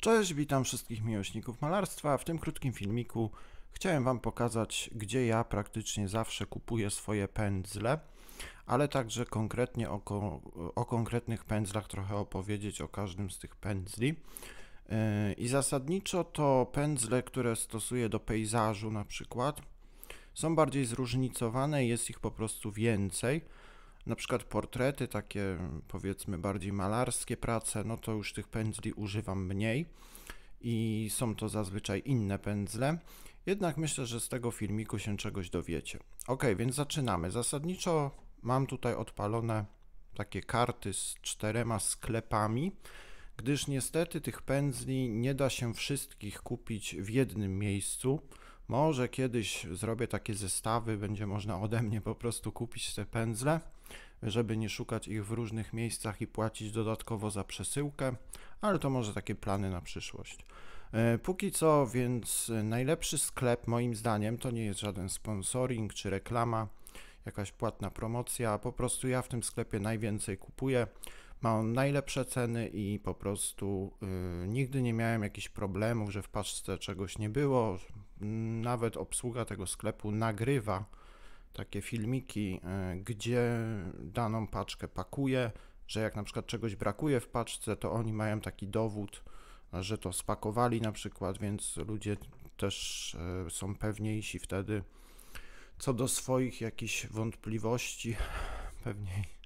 Cześć, witam wszystkich miłośników malarstwa. W tym krótkim filmiku chciałem Wam pokazać, gdzie ja praktycznie zawsze kupuję swoje pędzle, ale także konkretnie o, o konkretnych pędzlach trochę opowiedzieć o każdym z tych pędzli. Yy, I zasadniczo to pędzle, które stosuję do pejzażu na przykład, są bardziej zróżnicowane, jest ich po prostu więcej na przykład portrety, takie powiedzmy bardziej malarskie prace, no to już tych pędzli używam mniej i są to zazwyczaj inne pędzle. Jednak myślę, że z tego filmiku się czegoś dowiecie. Ok, więc zaczynamy. Zasadniczo mam tutaj odpalone takie karty z czterema sklepami, gdyż niestety tych pędzli nie da się wszystkich kupić w jednym miejscu. Może kiedyś zrobię takie zestawy, będzie można ode mnie po prostu kupić te pędzle żeby nie szukać ich w różnych miejscach i płacić dodatkowo za przesyłkę, ale to może takie plany na przyszłość. E, póki co, więc e, najlepszy sklep moim zdaniem to nie jest żaden sponsoring czy reklama, jakaś płatna promocja, po prostu ja w tym sklepie najwięcej kupuję. Ma on najlepsze ceny i po prostu yy, nigdy nie miałem jakichś problemów, że w paczce czegoś nie było. Nawet obsługa tego sklepu nagrywa takie filmiki, e, gdzie daną paczkę pakuje, że jak na przykład czegoś brakuje w paczce, to oni mają taki dowód, że to spakowali na przykład, więc ludzie też e, są pewniejsi wtedy co do swoich jakichś wątpliwości, pewniej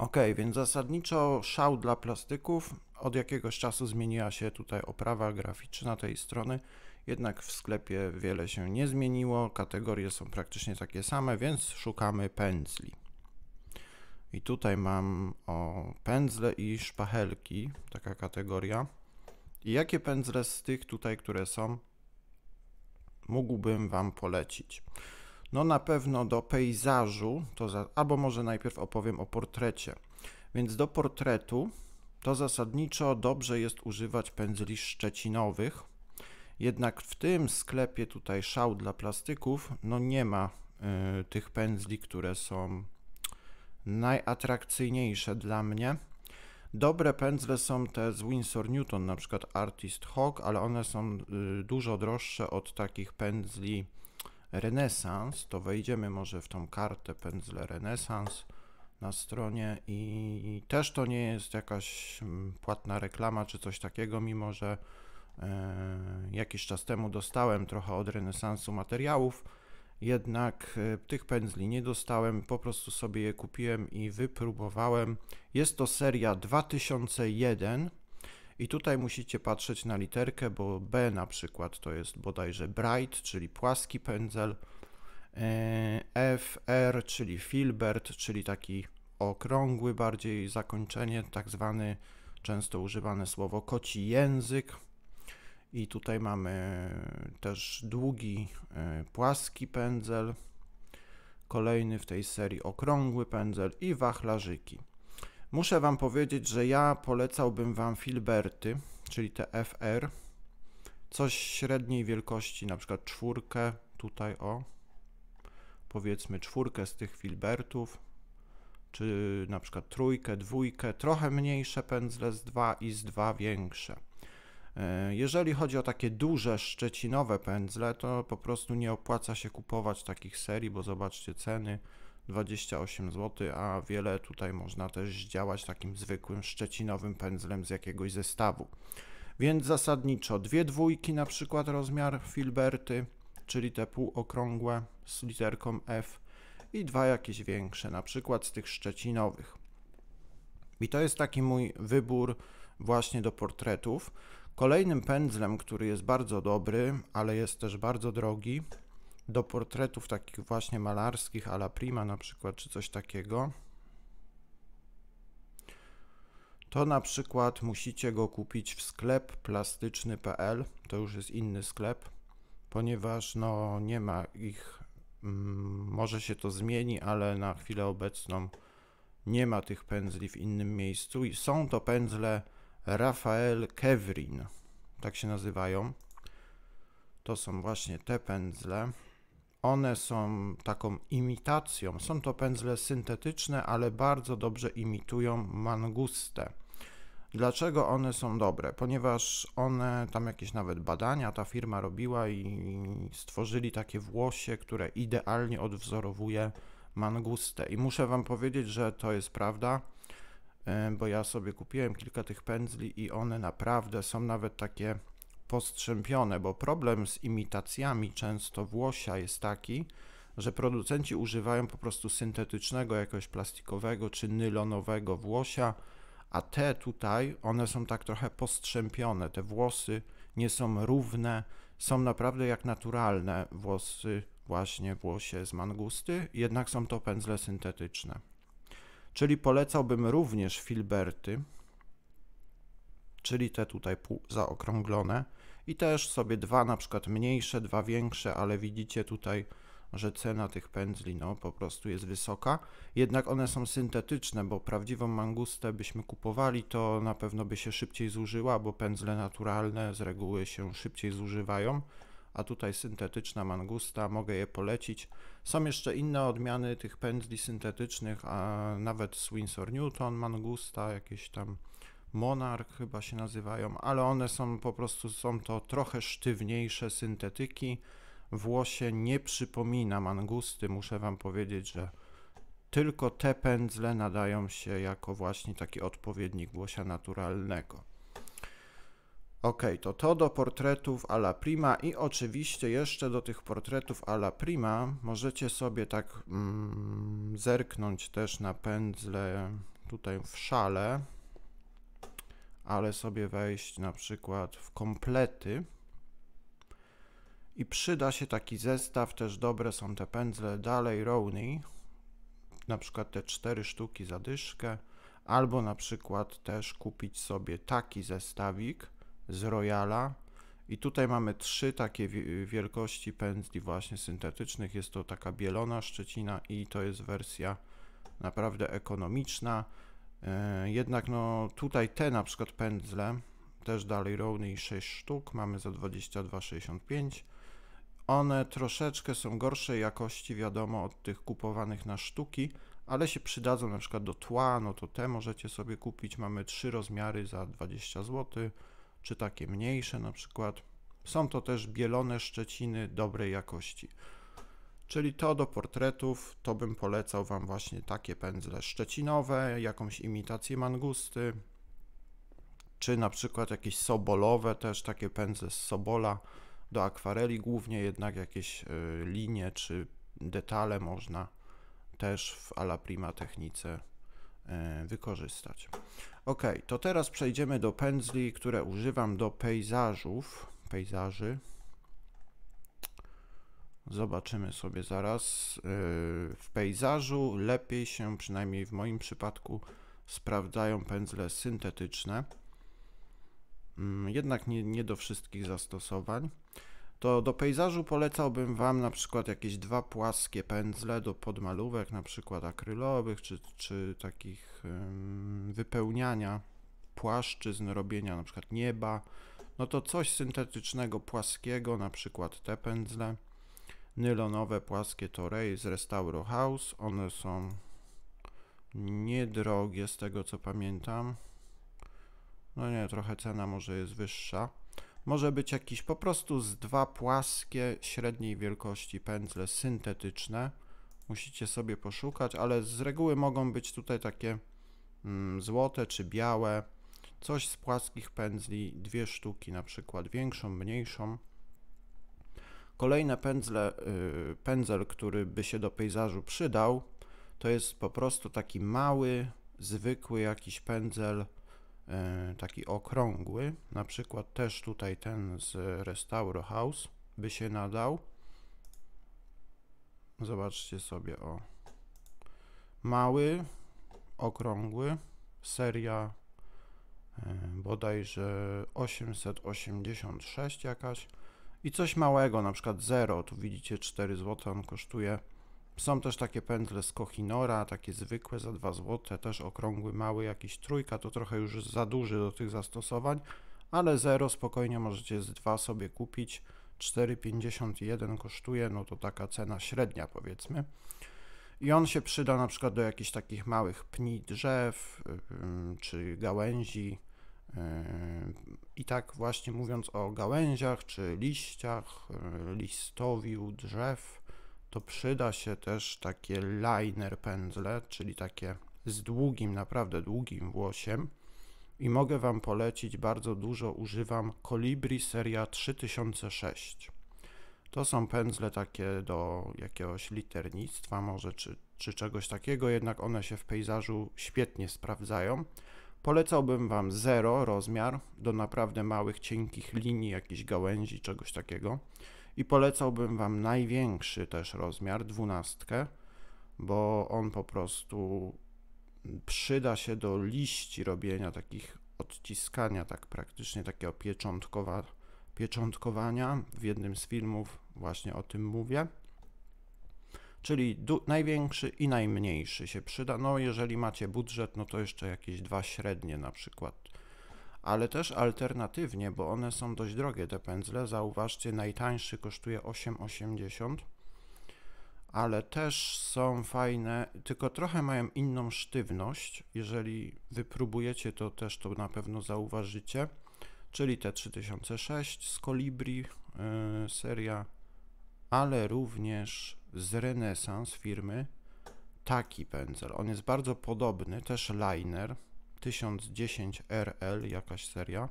Ok, więc zasadniczo szał dla plastyków. Od jakiegoś czasu zmieniła się tutaj oprawa graficzna tej strony, jednak w sklepie wiele się nie zmieniło, kategorie są praktycznie takie same, więc szukamy pędzli. I tutaj mam o pędzle i szpachelki, taka kategoria. I jakie pędzle z tych tutaj, które są, mógłbym Wam polecić? No na pewno do pejzażu, to za, albo może najpierw opowiem o portrecie. Więc do portretu to zasadniczo dobrze jest używać pędzli szczecinowych. Jednak w tym sklepie tutaj szał dla plastyków, no nie ma y, tych pędzli, które są najatrakcyjniejsze dla mnie. Dobre pędzle są te z Winsor Newton, na przykład Artist Hawk, ale one są y, dużo droższe od takich pędzli renesans, to wejdziemy może w tą kartę pędzle renesans na stronie i też to nie jest jakaś mm, płatna reklama czy coś takiego, mimo że e, jakiś czas temu dostałem trochę od renesansu materiałów, jednak e, tych pędzli nie dostałem, po prostu sobie je kupiłem i wypróbowałem. Jest to seria 2001 i tutaj musicie patrzeć na literkę, bo B na przykład to jest bodajże bright, czyli płaski pędzel, e, FR, czyli filbert, czyli taki okrągły bardziej zakończenie, tak zwany często używane słowo koci język. I tutaj mamy też długi, e, płaski pędzel, kolejny w tej serii okrągły pędzel i wachlarzyki. Muszę Wam powiedzieć, że ja polecałbym Wam filberty, czyli te FR, coś średniej wielkości, na przykład czwórkę, tutaj o, powiedzmy czwórkę z tych filbertów, czy na przykład trójkę, dwójkę, trochę mniejsze pędzle z 2 i z 2 większe. E, jeżeli chodzi o takie duże szczecinowe pędzle, to po prostu nie opłaca się kupować takich serii, bo zobaczcie ceny 28 zł, a wiele tutaj można też działać takim zwykłym szczecinowym pędzlem z jakiegoś zestawu. Więc zasadniczo dwie dwójki na przykład rozmiar filberty, czyli te półokrągłe z literką F i dwa jakieś większe, na przykład z tych szczecinowych. I to jest taki mój wybór właśnie do portretów. Kolejnym pędzlem, który jest bardzo dobry, ale jest też bardzo drogi, do portretów takich właśnie malarskich, a la prima na przykład, czy coś takiego, to na przykład musicie go kupić w sklep plastyczny.pl, to już jest inny sklep, ponieważ no nie ma ich, mm, może się to zmieni, ale na chwilę obecną nie ma tych pędzli w innym miejscu i są to pędzle Rafael Kevrin, tak się nazywają. To są właśnie te pędzle. One są taką imitacją. Są to pędzle syntetyczne, ale bardzo dobrze imitują mangustę. Dlaczego one są dobre? Ponieważ one, tam jakieś nawet badania ta firma robiła i stworzyli takie włosie, które idealnie odwzorowuje mangustę. I muszę Wam powiedzieć, że to jest prawda, e, bo ja sobie kupiłem kilka tych pędzli i one naprawdę są nawet takie postrzępione, bo problem z imitacjami często Włosia jest taki, że producenci używają po prostu syntetycznego, jakoś plastikowego czy nylonowego Włosia, a te tutaj, one są tak trochę postrzępione, te włosy nie są równe, są naprawdę jak naturalne włosy, właśnie włosie z mangusty, jednak są to pędzle syntetyczne. Czyli polecałbym również filberty, czyli te tutaj zaokrąglone, i też sobie dwa na przykład mniejsze, dwa większe, ale widzicie tutaj, że cena tych pędzli no, po prostu jest wysoka. Jednak one są syntetyczne, bo prawdziwą mangustę byśmy kupowali, to na pewno by się szybciej zużyła, bo pędzle naturalne z reguły się szybciej zużywają. A tutaj syntetyczna mangusta, mogę je polecić. Są jeszcze inne odmiany tych pędzli syntetycznych, a nawet Swinsor Newton, mangusta, jakieś tam Monarch chyba się nazywają, ale one są po prostu, są to trochę sztywniejsze syntetyki. Włosie nie przypomina mangusty, muszę wam powiedzieć, że tylko te pędzle nadają się jako właśnie taki odpowiednik włosia naturalnego. Ok, to to do portretów a la prima i oczywiście jeszcze do tych portretów a la prima możecie sobie tak mm, zerknąć też na pędzle tutaj w szale ale sobie wejść na przykład w komplety i przyda się taki zestaw, też dobre są te pędzle dalej Rowney, na przykład te cztery sztuki za dyszkę, albo na przykład też kupić sobie taki zestawik z Royala i tutaj mamy trzy takie wielkości pędzli właśnie syntetycznych, jest to taka bielona szczecina i to jest wersja naprawdę ekonomiczna, E, jednak no tutaj te na przykład pędzle, też dalej Rowny i 6 sztuk, mamy za 22,65. One troszeczkę są gorszej jakości, wiadomo, od tych kupowanych na sztuki, ale się przydadzą na przykład do tła, no to te możecie sobie kupić. Mamy trzy rozmiary za 20 zł, czy takie mniejsze na przykład. Są to też bielone szczeciny dobrej jakości. Czyli to do portretów, to bym polecał Wam właśnie takie pędzle szczecinowe, jakąś imitację mangusty, czy na przykład jakieś sobolowe też, takie pędzle z sobola do akwareli, głównie jednak jakieś y, linie czy detale można też w ala prima technice y, wykorzystać. Ok, to teraz przejdziemy do pędzli, które używam do pejzażów, pejzaży, Zobaczymy sobie zaraz. Y, w pejzażu lepiej się, przynajmniej w moim przypadku, sprawdzają pędzle syntetyczne. Mm, jednak nie, nie do wszystkich zastosowań. To do pejzażu polecałbym Wam na przykład jakieś dwa płaskie pędzle do podmalówek, na przykład akrylowych, czy, czy takich wypełniania płaszczyzn, robienia na przykład nieba. No to coś syntetycznego, płaskiego, na przykład te pędzle nylonowe płaskie torej z Restauro House. One są niedrogie z tego co pamiętam. No nie, trochę cena może jest wyższa. Może być jakiś po prostu z dwa płaskie średniej wielkości pędzle syntetyczne. Musicie sobie poszukać, ale z reguły mogą być tutaj takie mm, złote czy białe. Coś z płaskich pędzli, dwie sztuki na przykład, większą, mniejszą. Kolejne pędzle, y, pędzel, który by się do pejzażu przydał, to jest po prostu taki mały, zwykły jakiś pędzel, y, taki okrągły. Na przykład też tutaj ten z Restauro House by się nadał. Zobaczcie sobie, o. Mały, okrągły, seria y, bodajże 886 jakaś i coś małego, na przykład 0, tu widzicie 4 zł, on kosztuje. Są też takie pętle z Kochinora, takie zwykłe za 2 zł, też okrągły, mały, jakiś trójka, to trochę już za duży do tych zastosowań, ale 0 spokojnie możecie z 2 sobie kupić. 4,51 kosztuje, no to taka cena średnia powiedzmy. I on się przyda na przykład do jakichś takich małych pni drzew czy gałęzi, E, I tak właśnie mówiąc o gałęziach czy liściach, e, listowiu, drzew, to przyda się też takie liner pędzle, czyli takie z długim, naprawdę długim włosiem. I mogę Wam polecić, bardzo dużo używam Colibri seria 3006. To są pędzle takie do jakiegoś liternictwa może, czy, czy czegoś takiego, jednak one się w pejzażu świetnie sprawdzają. Polecałbym Wam zero rozmiar do naprawdę małych, cienkich linii, jakichś gałęzi, czegoś takiego. I polecałbym Wam największy też rozmiar, dwunastkę, bo on po prostu przyda się do liści robienia takich odciskania, tak praktycznie takiego pieczątkowa, pieczątkowania. W jednym z filmów właśnie o tym mówię czyli największy i najmniejszy się przyda. No jeżeli macie budżet, no to jeszcze jakieś dwa średnie na przykład. Ale też alternatywnie, bo one są dość drogie te pędzle. Zauważcie, najtańszy kosztuje 8,80, ale też są fajne, tylko trochę mają inną sztywność. Jeżeli wypróbujecie, to też to na pewno zauważycie. Czyli te 3006 z Kolibri, yy, seria ale również z Renaissance firmy taki pędzel. On jest bardzo podobny, też liner 1010 RL, jakaś seria.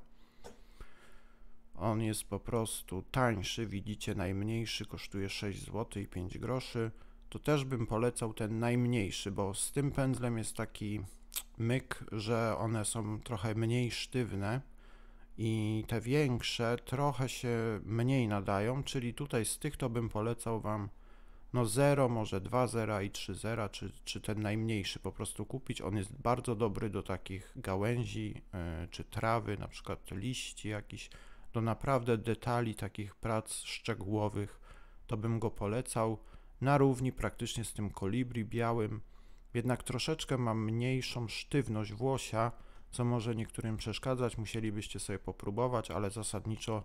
On jest po prostu tańszy, widzicie, najmniejszy, kosztuje 6 zł i 5 groszy. To też bym polecał ten najmniejszy, bo z tym pędzlem jest taki myk, że one są trochę mniej sztywne i te większe trochę się mniej nadają, czyli tutaj z tych to bym polecał Wam no 0, może 2 zera i 3 zera, czy, czy ten najmniejszy po prostu kupić. On jest bardzo dobry do takich gałęzi yy, czy trawy, na przykład liści jakiś, do naprawdę detali takich prac szczegółowych, to bym go polecał na równi praktycznie z tym kolibri białym. Jednak troszeczkę ma mniejszą sztywność włosia, co może niektórym przeszkadzać, musielibyście sobie popróbować, ale zasadniczo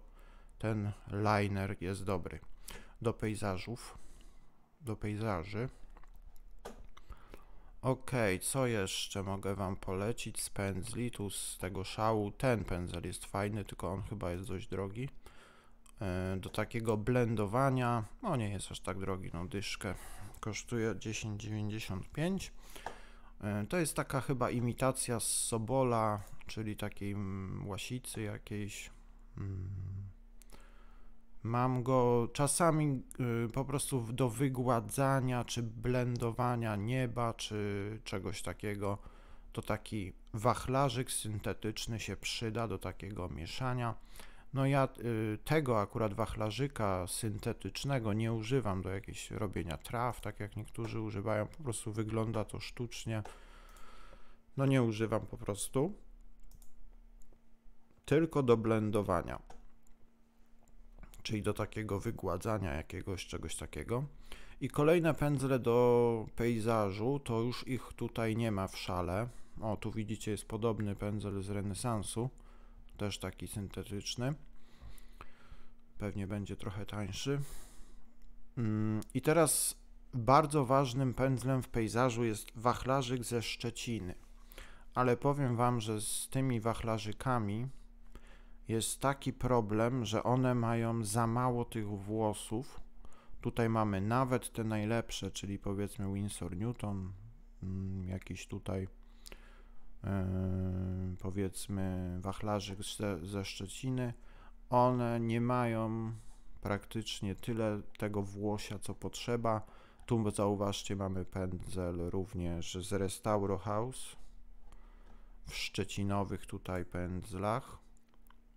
ten liner jest dobry do pejzażów, do pejzaży. Ok, co jeszcze mogę Wam polecić z pędzli, tu z tego szału, ten pędzel jest fajny, tylko on chyba jest dość drogi. E, do takiego blendowania, no nie jest aż tak drogi, no dyszkę, kosztuje 10,95 E, to jest taka chyba imitacja z Sobola, czyli takiej mm, łasicy jakiejś. Mm. Mam go czasami y, po prostu do wygładzania czy blendowania nieba czy czegoś takiego. To taki wachlarzyk syntetyczny się przyda do takiego mieszania. No ja y, tego akurat wachlarzyka syntetycznego nie używam do jakiejś robienia traw, tak jak niektórzy używają, po prostu wygląda to sztucznie. No nie używam po prostu. Tylko do blendowania. Czyli do takiego wygładzania jakiegoś, czegoś takiego. I kolejne pędzle do pejzażu, to już ich tutaj nie ma w szale. O, tu widzicie, jest podobny pędzel z renesansu też taki syntetyczny. Pewnie będzie trochę tańszy. Mm, I teraz bardzo ważnym pędzlem w pejzażu jest wachlarzyk ze Szczeciny. Ale powiem Wam, że z tymi wachlarzykami jest taki problem, że one mają za mało tych włosów. Tutaj mamy nawet te najlepsze, czyli powiedzmy Winsor Newton, mm, jakiś tutaj powiedzmy wachlarzy ze, Szczeciny, one nie mają praktycznie tyle tego włosia, co potrzeba. Tu zauważcie, mamy pędzel również z Restauro House w szczecinowych tutaj pędzlach.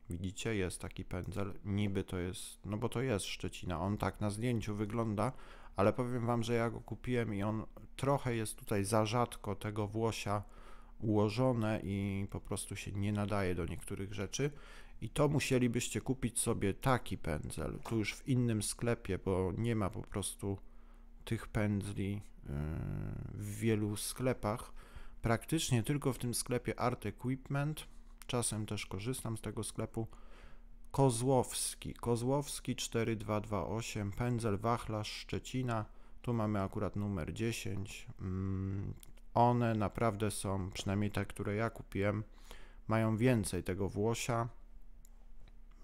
Widzicie, jest taki pędzel. Niby to jest, no bo to jest Szczecina. On tak na zdjęciu wygląda, ale powiem Wam, że ja go kupiłem i on trochę jest tutaj za rzadko tego włosia ułożone i po prostu się nie nadaje do niektórych rzeczy. I to musielibyście kupić sobie taki pędzel, tu już w innym sklepie, bo nie ma po prostu tych pędzli y, w wielu sklepach. Praktycznie tylko w tym sklepie Art Equipment, czasem też korzystam z tego sklepu, Kozłowski, Kozłowski 4228, pędzel wachlarz Szczecina, tu mamy akurat numer 10, one naprawdę są, przynajmniej te, które ja kupiłem, mają więcej tego włosia.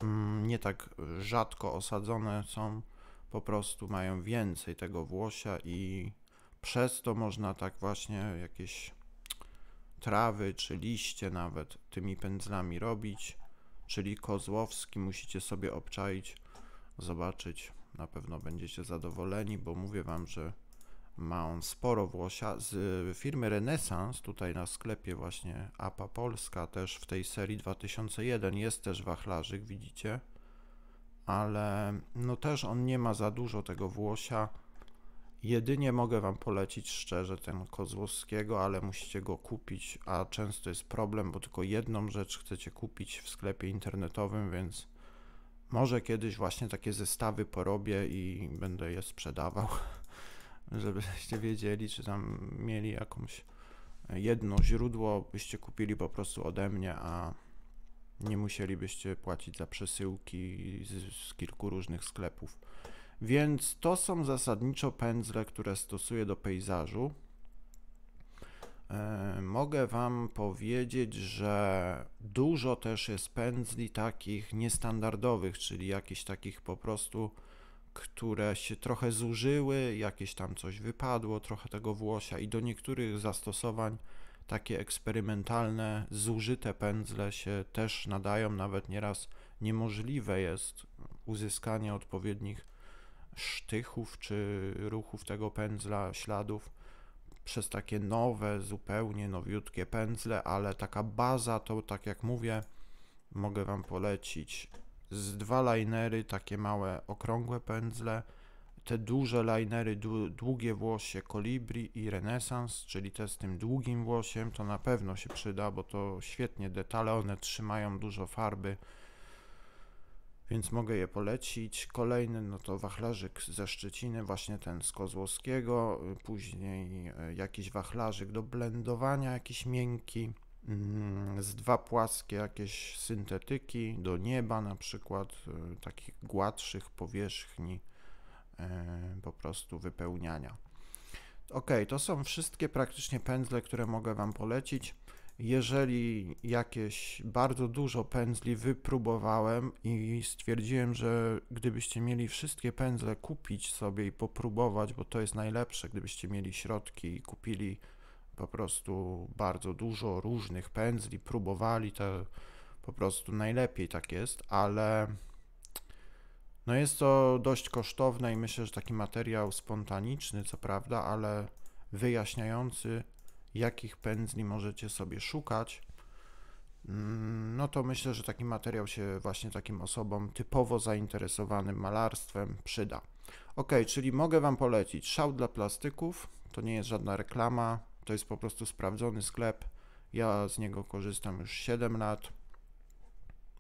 Mm, nie tak rzadko osadzone są, po prostu mają więcej tego włosia i przez to można tak właśnie jakieś trawy czy liście nawet tymi pędzlami robić. Czyli kozłowski musicie sobie obczaić, zobaczyć. Na pewno będziecie zadowoleni, bo mówię wam, że ma on sporo włosia. Z y, firmy Renaissance, tutaj na sklepie właśnie APA Polska, też w tej serii 2001 jest też wachlarzyk, widzicie. Ale no też on nie ma za dużo tego włosia. Jedynie mogę Wam polecić szczerze ten Kozłowskiego, ale musicie go kupić, a często jest problem, bo tylko jedną rzecz chcecie kupić w sklepie internetowym, więc może kiedyś właśnie takie zestawy porobię i będę je sprzedawał. żebyście wiedzieli, czy tam mieli jakąś e, jedno źródło, byście kupili po prostu ode mnie, a nie musielibyście płacić za przesyłki z, z kilku różnych sklepów. Więc to są zasadniczo pędzle, które stosuję do pejzażu. E, mogę Wam powiedzieć, że dużo też jest pędzli takich niestandardowych, czyli jakichś takich po prostu które się trochę zużyły, jakieś tam coś wypadło, trochę tego włosia i do niektórych zastosowań takie eksperymentalne, zużyte pędzle się też nadają, nawet nieraz niemożliwe jest uzyskanie odpowiednich sztychów czy ruchów tego pędzla, śladów przez takie nowe, zupełnie nowiutkie pędzle, ale taka baza to tak jak mówię, mogę Wam polecić z dwa linery, takie małe okrągłe pędzle, te duże linery, długie włosie Kolibri i Renesans, czyli te z tym długim włosiem, to na pewno się przyda, bo to świetnie detale, one trzymają dużo farby, więc mogę je polecić. Kolejny, no to wachlarzyk ze Szczeciny, właśnie ten z Kozłowskiego, y, później y, jakiś wachlarzyk do blendowania, jakiś miękki, Mm, z dwa płaskie jakieś syntetyki do nieba, na przykład e, takich gładszych powierzchni e, po prostu wypełniania. Ok, to są wszystkie praktycznie pędzle, które mogę Wam polecić. Jeżeli jakieś bardzo dużo pędzli wypróbowałem i stwierdziłem, że gdybyście mieli wszystkie pędzle kupić sobie i popróbować, bo to jest najlepsze, gdybyście mieli środki i kupili po prostu bardzo dużo różnych pędzli, próbowali, to po prostu najlepiej tak jest, ale no jest to dość kosztowne i myślę, że taki materiał spontaniczny, co prawda, ale wyjaśniający, jakich pędzli możecie sobie szukać, mm, no to myślę, że taki materiał się właśnie takim osobom typowo zainteresowanym malarstwem przyda. Ok, czyli mogę Wam polecić szał dla plastyków, to nie jest żadna reklama, to jest po prostu sprawdzony sklep. Ja z niego korzystam już 7 lat.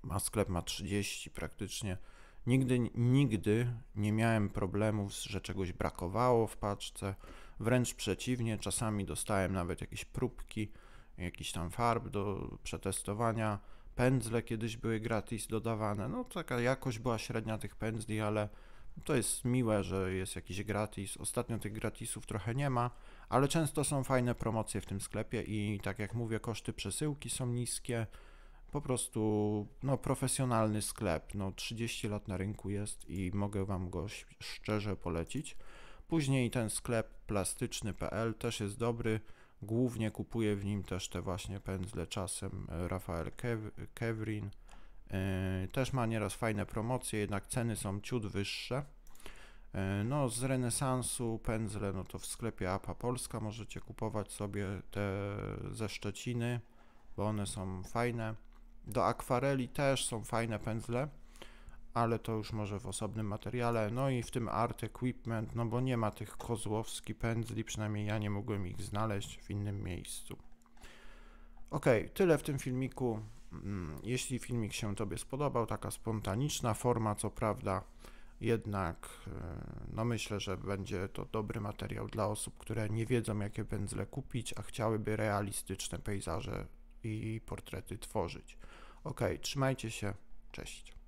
Ma sklep ma 30 praktycznie. Nigdy, nigdy nie miałem problemów, że czegoś brakowało w paczce. Wręcz przeciwnie, czasami dostałem nawet jakieś próbki, jakiś tam farb do przetestowania. Pędzle kiedyś były gratis dodawane. No taka jakość była średnia tych pędzli, ale to jest miłe, że jest jakiś gratis. Ostatnio tych gratisów trochę nie ma, ale często są fajne promocje w tym sklepie i tak jak mówię, koszty przesyłki są niskie. Po prostu no, profesjonalny sklep. No, 30 lat na rynku jest i mogę Wam go szczerze polecić. Później ten sklep plastyczny.pl też jest dobry. Głównie kupuję w nim też te właśnie pędzle czasem e, Rafael Kev Kevrin E, też ma nieraz fajne promocje, jednak ceny są ciut wyższe. E, no, z renesansu pędzle, no to w sklepie APA Polska możecie kupować sobie te ze Szczeciny, bo one są fajne. Do akwareli też są fajne pędzle, ale to już może w osobnym materiale. No i w tym Art Equipment, no bo nie ma tych kozłowskich pędzli, przynajmniej ja nie mogłem ich znaleźć w innym miejscu. Ok, tyle w tym filmiku. Mm, jeśli filmik się Tobie spodobał, taka spontaniczna forma, co prawda, jednak e, no myślę, że będzie to dobry materiał dla osób, które nie wiedzą, jakie pędzle kupić, a chciałyby realistyczne pejzaże i portrety tworzyć. Ok, trzymajcie się, cześć.